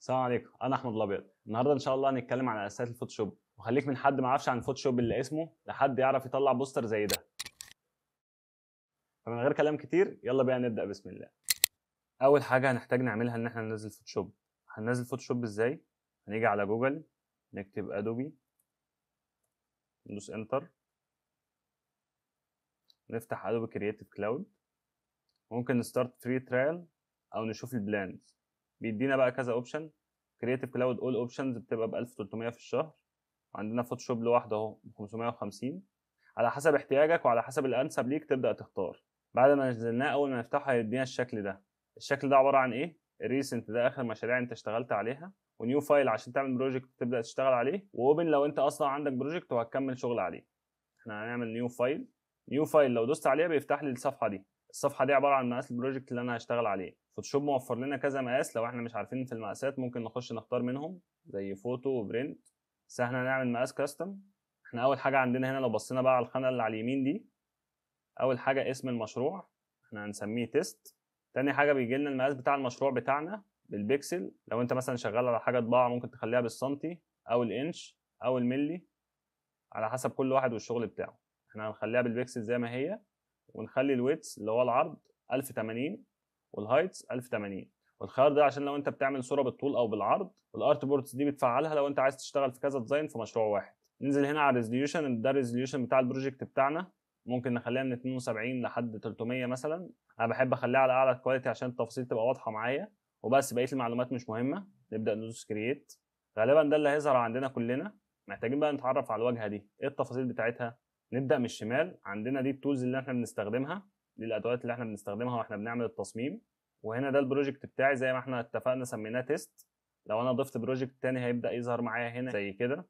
السلام عليكم انا احمد الابيض النهارده ان شاء الله هنتكلم عن اساسات الفوتوشوب وخليك من حد ما يعرفش عن الفوتوشوب اللي اسمه لحد يعرف يطلع بوستر زي ده فمن غير كلام كتير يلا بينا نبدا بسم الله اول حاجه هنحتاج نعملها ان احنا ننزل فوتوشوب هننزل فوتوشوب ازاي هنيجي على جوجل نكتب ادوبي ندوس انتر نفتح ادوبي كرييتيف كلاود ممكن نستارت فري ترايل او نشوف البلانز بيدينا بقى كذا اوبشن كرييتيف كلاود اول اوبشنز بتبقى ب 1300 في الشهر وعندنا فوتوشوب لوحده اهو ب 550 على حسب احتياجك وعلى حسب الانسب ليك تبدا تختار بعد ما نزلناه اول ما نفتحه هيدينا الشكل ده الشكل ده عباره عن ايه الريسنت ده اخر مشاريع انت اشتغلت عليها ونيو فايل عشان تعمل بروجكت تبدا تشتغل عليه واوبن لو انت اصلا عندك بروجكت وهتكمل شغل عليه احنا هنعمل نيو فايل نيو فايل لو دوست عليها بيفتح لي الصفحه دي الصفحه دي عباره عن مقاس البروجكت اللي انا هشتغل عليه فوتوشوب موفر لنا كذا مقاس لو احنا مش عارفين في المقاسات ممكن نخش نختار منهم زي فوتو وبرنت بس احنا هنعمل مقاس كاستم احنا اول حاجه عندنا هنا لو بصينا بقى على الخانه اللي على اليمين دي اول حاجه اسم المشروع احنا هنسميه تيست تاني حاجه بيجي لنا المقاس بتاع المشروع بتاعنا بالبكسل لو انت مثلا شغال على حاجه طباعه ممكن تخليها بالسنتي او الانش او الملي على حسب كل واحد والشغل بتاعه احنا هنخليها بالبيكسل زي ما هي ونخلي الويتس اللي هو العرض 1080 والهايتس 1080 والخيار ده عشان لو انت بتعمل صوره بالطول او بالعرض والارت بورتس دي بتفعلها لو انت عايز تشتغل في كذا ديزاين في مشروع واحد ننزل هنا على الريزوليوشن ده الريزوليوشن بتاع البروجكت بتاعنا ممكن نخليها من 72 لحد 300 مثلا انا بحب اخليها على اعلى كواليتي عشان التفاصيل تبقى واضحه معايا وبس بقيه المعلومات مش مهمه نبدا ندوس كرييت غالبا ده اللي هيظهر عندنا كلنا محتاجين بقى نتعرف على الواجهه دي ايه التفاصيل بتاعتها نبدا من الشمال عندنا دي التولز اللي احنا بنستخدمها دي الادوات اللي احنا بنستخدمها واحنا بنعمل التصميم وهنا ده البروجكت بتاعي زي ما احنا اتفقنا سميناه تيست لو انا ضفت بروجكت تاني هيبدا يظهر معايا هنا زي كده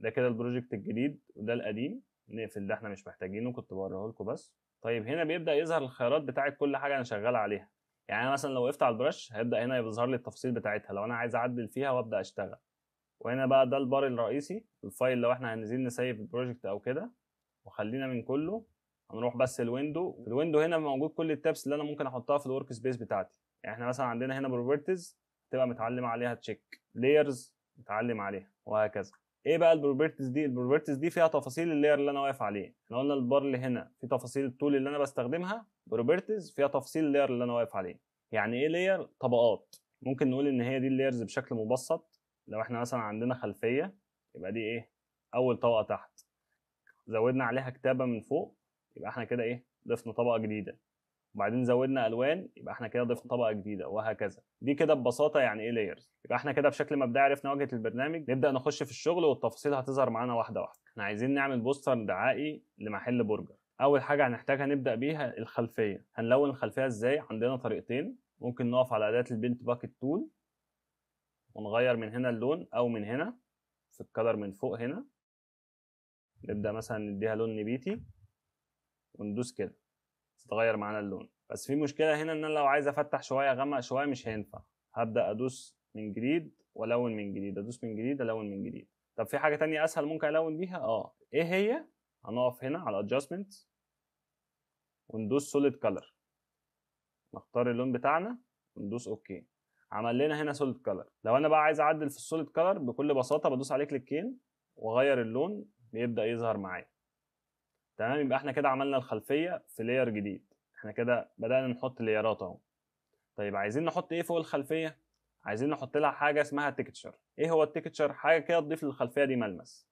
ده كده البروجكت الجديد وده القديم نقفل ده احنا مش محتاجينه كنت بوريه لكم بس طيب هنا بيبدا يظهر الخيارات بتاعه كل حاجه انا شغال عليها يعني انا مثلا لو وقفت على البرش هيبدا هنا يظهر لي التفاصيل بتاعتها لو انا عايز اعدل فيها وابدا اشتغل وهنا بقى ده البار الرئيسي الفايل لو احنا عايزين نسيف البروجكت او كده وخلينا من كله هنروح بس الويندو الويندو هنا موجود كل التابس اللي انا ممكن احطها في الورك سبيس بتاعتي يعني احنا مثلا عندنا هنا بروبرتيز تبقى متعلم عليها تشيك لايرز متعلم عليها وهكذا ايه بقى البروبرتيز دي البروبرتيز دي فيها تفاصيل اللاير اللي انا واقف عليه احنا قلنا البار اللي هنا في تفاصيل التول اللي انا بستخدمها بروبرتيز فيها تفاصيل اللاير اللي انا واقف عليه يعني ايه لاير طبقات ممكن نقول ان هي دي اللايرز بشكل مبسط لو احنا مثلا عندنا خلفيه يبقى دي ايه اول طبقه تحت زودنا عليها كتابه من فوق يبقى احنا كده ايه ضفنا طبقه جديده وبعدين زودنا الوان يبقى احنا كده ضفنا طبقه جديده وهكذا دي كده ببساطه يعني ايه لايرز يبقى احنا كده بشكل مبدئي عرفنا واجهه البرنامج نبدا نخش في الشغل والتفاصيل هتظهر معانا واحده واحده احنا عايزين نعمل بوستر دعائي لمحل برجر اول حاجه هنحتاجها نبدا بيها الخلفيه هنلون الخلفيه ازاي عندنا طريقتين ممكن نقف على اداه البنت باكت تول ونغير من هنا اللون او من هنا في الكلر من فوق هنا نبدا مثلا نديها لون نبيتي وندوس كده تتغير معانا اللون بس في مشكله هنا ان انا لو عايز افتح شويه اغمق شويه مش هينفع هبدا ادوس من جديد والون من جديد ادوس من جديد الون من جديد طب في حاجه تانية اسهل ممكن الون بيها اه ايه هي هنقف هنا على adjustment وندوس solid color نختار اللون بتاعنا وندوس اوكي عمل لنا هنا سوليد كلر لو انا بقى عايز اعدل في السوليد كلر بكل بساطه بدوس عليه كليكين واغير اللون بيبدا يظهر معايا تمام يبقى احنا كده عملنا الخلفيه في لاير جديد احنا كده بدانا نحط لايرات اهو طيب عايزين نحط ايه فوق الخلفيه عايزين نحط لها حاجه اسمها تكتشر ايه هو التكتشر حاجه كده تضيف للخلفيه دي ملمس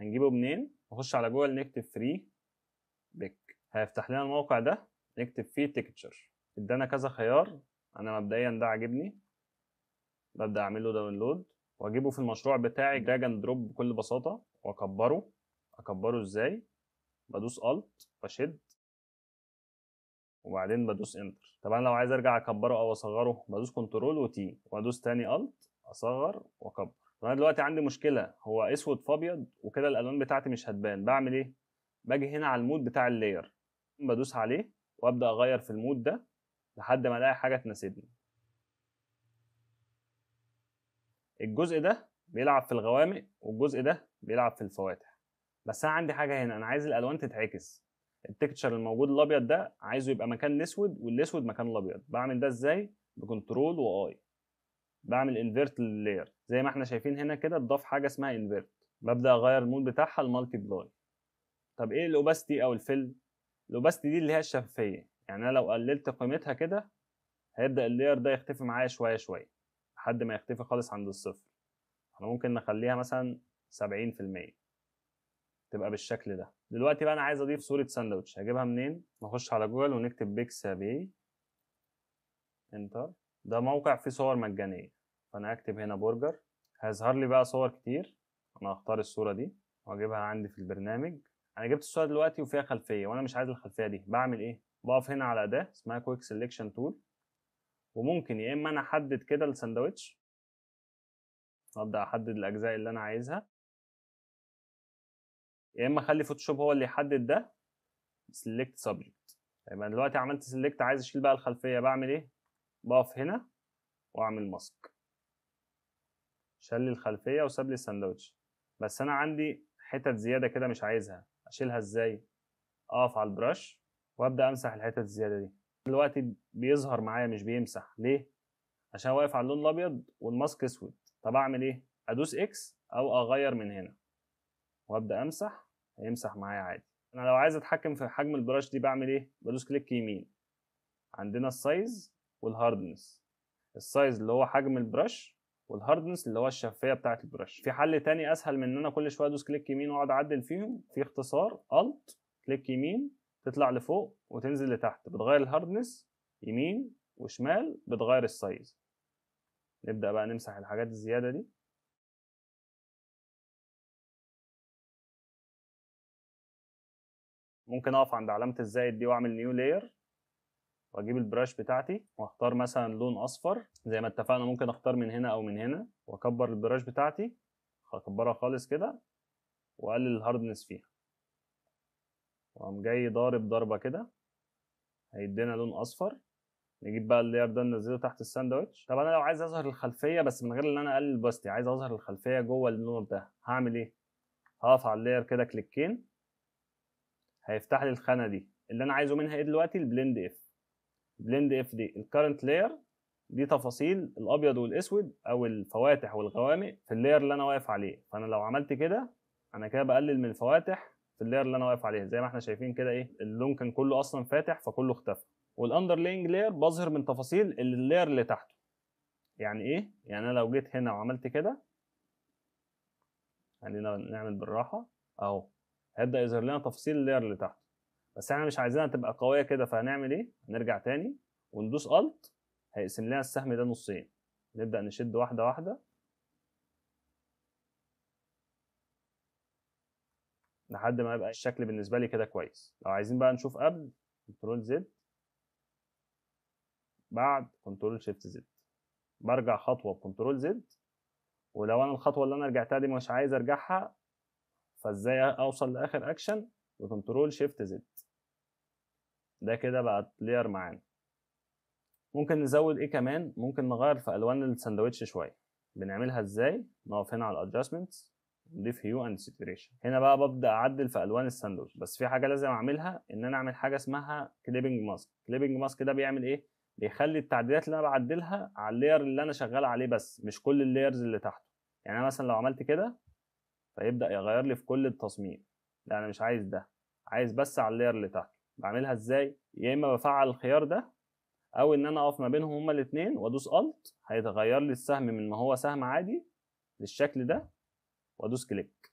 هنجيبه منين نخش على جوجل نكتب فري بيك هيفتح لنا الموقع ده نكتب فيه تكتشر ادانا كذا خيار انا مبدئيا ده عاجبني ببدا اعمل له داونلود واجيبه في المشروع بتاعي دراج اند دروب بكل بساطه واكبره اكبره ازاي بدوس الت بشد وبعدين بدوس انتر طبعا لو عايز ارجع اكبره او اصغره بدوس كنترول وتي وادوس تاني الت اصغر واكبر انا دلوقتي عندي مشكله هو اسود في ابيض وكده الالوان بتاعتي مش هتبان بعمل ايه باجي هنا على المود بتاع اللاير بدوس عليه وابدا اغير في المود ده لحد ما الاقي حاجه تناسبني الجزء ده بيلعب في الغوامق والجزء ده بيلعب في الفواتح بس انا عندي حاجه هنا انا عايز الالوان تتعكس التكتشر الموجود الابيض ده عايزه يبقى مكان الاسود والاسود مكان الابيض بعمل ده ازاي بكنترول واي بعمل انفيرت للاير زي ما احنا شايفين هنا كده اتضاف حاجه اسمها انفيرت ببدا اغير المود بتاعها المالتي بلاي طب ايه الاوباستي او الفيل الاوباستي دي اللي هي الشفافيه يعني انا لو قللت قيمتها كده هيبدا اللير ده يختفي معايا شويه شويه لحد ما يختفي خالص عند الصفر احنا ممكن نخليها مثلا 70% تبقى بالشكل ده دلوقتي بقى انا عايز اضيف صوره ساندوتش هجيبها منين نخش على جوجل ونكتب بيك سابي انتر ده موقع فيه صور مجانيه فانا هكتب هنا برجر هيظهر لي بقى صور كتير انا هختار الصوره دي واجيبها عندي في البرنامج انا جبت الصوره دلوقتي وفيها خلفيه وانا مش عايز الخلفيه دي بعمل ايه بقف هنا على اداه اسمها كويك سيلكشن تول وممكن يا اما انا احدد كده الساندوتش وابدا احدد الاجزاء اللي انا عايزها يا اما اخلي فوتوشوب هو اللي يحدد ده سيلكت سبجكت يبقى دلوقتي عملت سيلكت عايز اشيل بقى الخلفيه بعمل ايه بقف هنا واعمل ماسك شال لي الخلفيه وساب لي الساندوتش بس انا عندي حتت زياده كده مش عايزها اشيلها ازاي اقف على البرش وابدا امسح الحتت الزياده دي دلوقتي بيظهر معايا مش بيمسح ليه؟ عشان واقف على اللون الابيض والماسك اسود طب اعمل ايه؟ ادوس اكس او اغير من هنا وابدا امسح هيمسح معايا عادي انا لو عايز اتحكم في حجم البراش دي بعمل ايه؟ بدوس كليك يمين عندنا السايز والهاردنس السايز اللي هو حجم البراش والهاردنس اللي هو الشفافيه بتاعه البراش في حل تاني اسهل من ان انا كل شويه ادوس كليك يمين واقعد اعدل فيهم في اختصار الت كليك يمين تطلع لفوق وتنزل لتحت بتغير الهاردنس يمين وشمال بتغير السايز نبدأ بقى نمسح الحاجات الزيادة دي ممكن اقف عند علامة الزائد دي واعمل نيو لاير واجيب البراش بتاعتي واختار مثلا لون اصفر زي ما اتفقنا ممكن اختار من هنا او من هنا واكبر البراش بتاعتي اكبرها خالص كده واقلل الهاردنس فيها قام جاي ضارب ضربه كده هيدينا لون اصفر نجيب بقى اللاير ده ننزله تحت الساندوتش طب انا لو عايز اظهر الخلفيه بس من غير ان انا اقلل باستي عايز اظهر الخلفيه جوه النور ده هعمل ايه هقف على اللاير كده كليكين هيفتح لي الخانه دي اللي انا عايزه منها ايه دلوقتي البليند اف البليند اف دي الكرنت لير دي تفاصيل الابيض والاسود او الفواتح والغوامق في اللاير اللي انا واقف عليه فانا لو عملت كده انا كده بقلل من الفواتح في اللاير اللي انا واقف عليها زي ما احنا شايفين كده ايه اللون كان كله اصلا فاتح فكله اختفى والاندرلينج لاير بظهر من تفاصيل اللاير اللي تحته يعني ايه يعني انا لو جيت هنا وعملت كده خلينا يعني نعمل بالراحه اهو هيبدا يظهر لنا تفاصيل اللاير اللي تحته بس احنا مش عايزينها تبقى قويه كده فهنعمل ايه نرجع تاني وندوس الت هيقسم لنا السهم ده نصين نبدا نشد واحده واحده لحد ما يبقى الشكل بالنسبه لي كده كويس لو عايزين بقى نشوف قبل كنترول زد بعد كنترول شيفت زد برجع خطوه بكنترول زد ولو انا الخطوه اللي انا رجعتها دي مش عايز ارجعها فازاي اوصل لاخر اكشن بكنترول شيفت زد ده كده بقى لير معانا ممكن نزود ايه كمان ممكن نغير في الوان الساندوتش شويه بنعملها ازاي نقف هنا على الادجستمنتس نضيف هيو اند ساتوريشن هنا بقى ببدا اعدل في الوان الساندوتش بس في حاجه لازم اعملها ان انا اعمل حاجه اسمها كليبنج ماسك كليبنج ماسك ده بيعمل ايه بيخلي التعديلات اللي انا بعدلها على اللاير اللي انا شغال عليه بس مش كل اللايرز اللي تحته يعني انا مثلا لو عملت كده فيبدا يغير لي في كل التصميم لا انا مش عايز ده عايز بس على اللاير اللي تحته بعملها ازاي يا اما بفعل الخيار ده او ان انا اقف ما بينهم هما الاثنين وادوس الت هيتغير لي السهم من ما هو سهم عادي للشكل ده وادوس كليك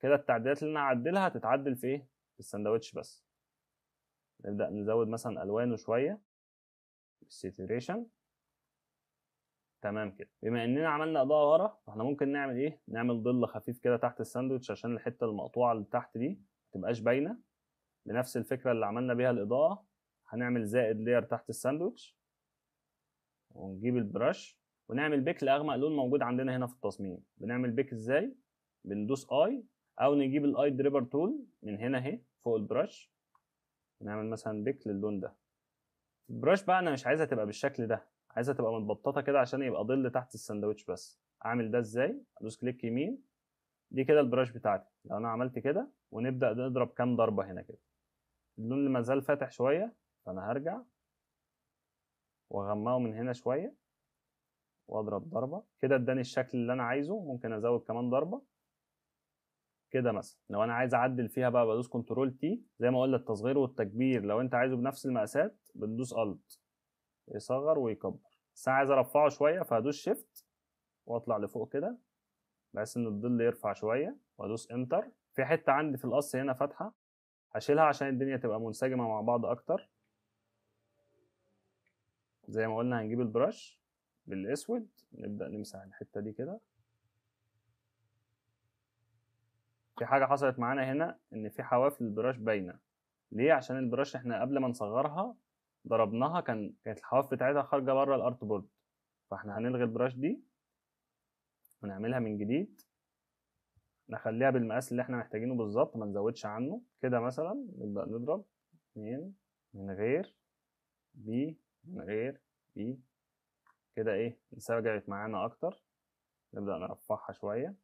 كده التعديلات اللي انا هعدلها هتتعدل في ايه في الساندوتش بس نبدا نزود مثلا الوانه شويه السيتوريشن تمام كده بما اننا عملنا اضاءه ورا فاحنا ممكن نعمل ايه نعمل ظل خفيف كده تحت الساندوتش عشان الحته المقطوعه اللي تحت دي ما تبقاش باينه بنفس الفكره اللي عملنا بيها الاضاءه هنعمل زائد لير تحت الساندوتش ونجيب البرش ونعمل بيك لاغمق لون موجود عندنا هنا في التصميم بنعمل بيك ازاي بندوس اي او نجيب الاي دريبر تول من هنا اهي فوق البراش نعمل مثلا بيك للون ده البراش بقى انا مش عايزها تبقى بالشكل ده عايزها تبقى متبططه كده عشان يبقى ظل تحت الساندوتش بس اعمل ده ازاي ادوس كليك يمين دي كده البراش بتاعتي لو انا عملت كده ونبدا نضرب كام ضربه هنا كده اللون اللي مازال فاتح شويه فانا هرجع واغمقه من هنا شويه واضرب ضربه كده اداني الشكل اللي انا عايزه ممكن ازود كمان ضربه كده مثلا لو انا عايز اعدل فيها بقى بدوس كنترول تي زي ما قلنا التصغير والتكبير لو انت عايزه بنفس المقاسات بتدوس الت يصغر ويكبر بس انا عايز ارفعه شويه فهدوس شيفت واطلع لفوق كده بحيث ان الظل يرفع شويه وادوس انتر في حته عندي في القص هنا فاتحه هشيلها عشان الدنيا تبقى منسجمه مع بعض اكتر زي ما قلنا هنجيب البرش بالاسود نبدا نمسح الحته دي كده في حاجه حصلت معانا هنا ان في حواف للبراش باينه ليه عشان البراش احنا قبل ما نصغرها ضربناها كان كانت الحواف بتاعتها خارجه بره الارت بورد فاحنا هنلغي البراش دي ونعملها من جديد نخليها بالمقاس اللي احنا محتاجينه بالظبط ما نزودش عنه كده مثلا نبدا نضرب اتنين من غير بي من غير بي كده ايه الساعه جابت معانا اكتر نبدا نرفعها شويه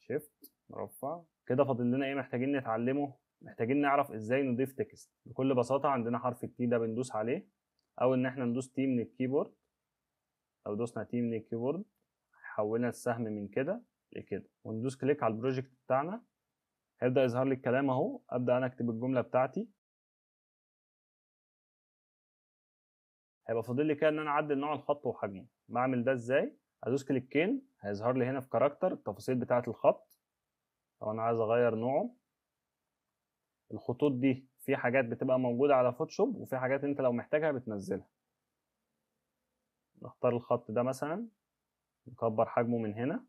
شيفت مرفع كده فاضل لنا ايه محتاجين نتعلمه محتاجين نعرف ازاي نضيف تكست بكل بساطه عندنا حرف التي ده بندوس عليه او ان احنا ندوس تي من الكيبورد لو دوسنا تي من الكيبورد حولنا السهم من كده لكده وندوس كليك على البروجكت بتاعنا هيبدا يظهر لي الكلام اهو ابدا انا اكتب الجمله بتاعتي هيبقى فاضل لي كده ان انا اعدل نوع الخط وحجمه بعمل ده ازاي ادوس كليكين هيظهر لي هنا في كاركتر التفاصيل بتاعه الخط لو انا عايز اغير نوعه الخطوط دي في حاجات بتبقى موجودة على فوتوشوب وفي حاجات انت لو محتاجها بتنزلها نختار الخط ده مثلا نكبر حجمه من هنا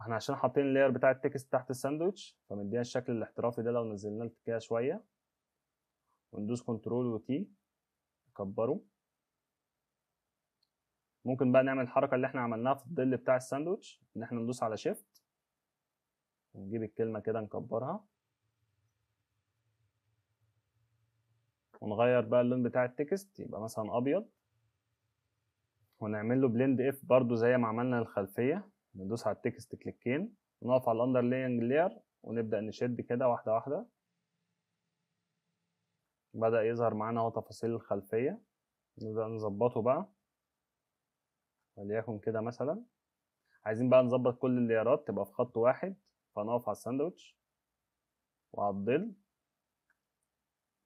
احنا عشان حاطين اللاير بتاع التكست تحت الساندويتش فمديها الشكل الاحترافي ده لو نزلناه كده شوية وندوس كنترول وتي نكبره ممكن بقى نعمل الحركة اللي احنا عملناها في الظل بتاع الساندويتش ان احنا ندوس على شيفت ونجيب الكلمة كده نكبرها ونغير بقى اللون بتاع التكست يبقى مثلا أبيض ونعمل له بلند اف برضو زي ما عملنا للخلفية ندوس على التكست كليكين ونقف على الأندر لينج لاير ونبدأ نشد كده واحدة واحدة بدأ يظهر معانا اهو تفاصيل الخلفية نبدأ نظبطه بقى وليكن كده مثلا عايزين بقى نظبط كل الليارات تبقى في خط واحد فنقف على الساندوتش وعلى الضل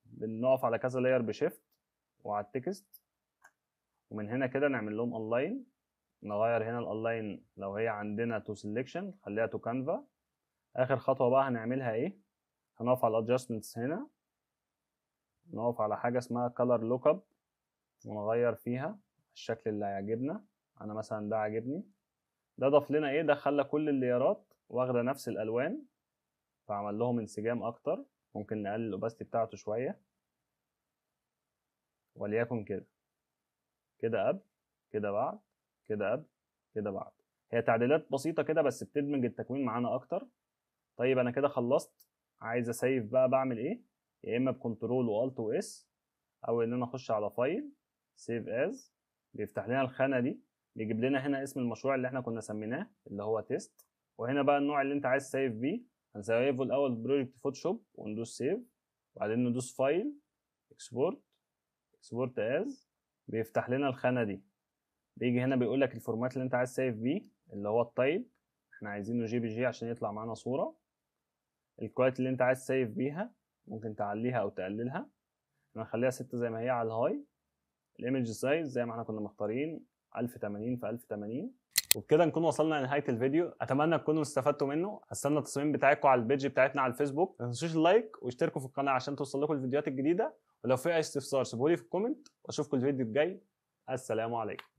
بنقف على كذا لاير بشيفت وعلى التكست ومن هنا كده نعمل لهم اونلاين نغير هنا الاونلاين لو هي عندنا تو سيلكشن خليها تو كانفا اخر خطوه بقى هنعملها ايه هنقف على الادجستمنتس هنا نقف على حاجه اسمها لوك اب ونغير فيها الشكل اللي هيعجبنا انا مثلا ده عاجبني ده ضاف لنا ايه ده خلى كل الليارات واخده نفس الالوان فعمل لهم انسجام اكتر ممكن نقلل الاوباستي بتاعته شويه وليكن كده كده قبل كده بعد كده قبل كده بعد هي تعديلات بسيطه كده بس بتدمج التكوين معانا اكتر طيب انا كده خلصت عايز اسيف بقى بعمل ايه يا اما بكنترول والت واس او ان انا اخش على فايل سيف از بيفتح لنا الخانه دي بيجيب لنا هنا اسم المشروع اللي احنا كنا سميناه اللي هو تيست وهنا بقى النوع اللي انت عايز سيف بيه هنسيفه الاول بروجكت فوتوشوب وندوس سيف وبعدين ندوس فايل اكسبورت اكسبورت از بيفتح لنا الخانه دي بيجي هنا بيقول لك الفورمات اللي انت عايز سيف بيه اللي هو التايب احنا عايزينه جي بي جي عشان يطلع معانا صوره الكواليتي اللي انت عايز سيف بيها ممكن تعليها او تقللها هنخليها 6 زي ما هي على الهاي الايمج سايز زي ما احنا كنا مختارين 1080 في 1080 وبكده نكون وصلنا لنهايه الفيديو اتمنى تكونوا استفدتوا منه استنى التصميم بتاعكم على البيج بتاعتنا على الفيسبوك ما تنسوش اللايك واشتركوا في القناه عشان توصل لكم الفيديوهات الجديده ولو في اي استفسار سيبوا لي في الكومنت واشوفكم الفيديو الجاي السلام عليكم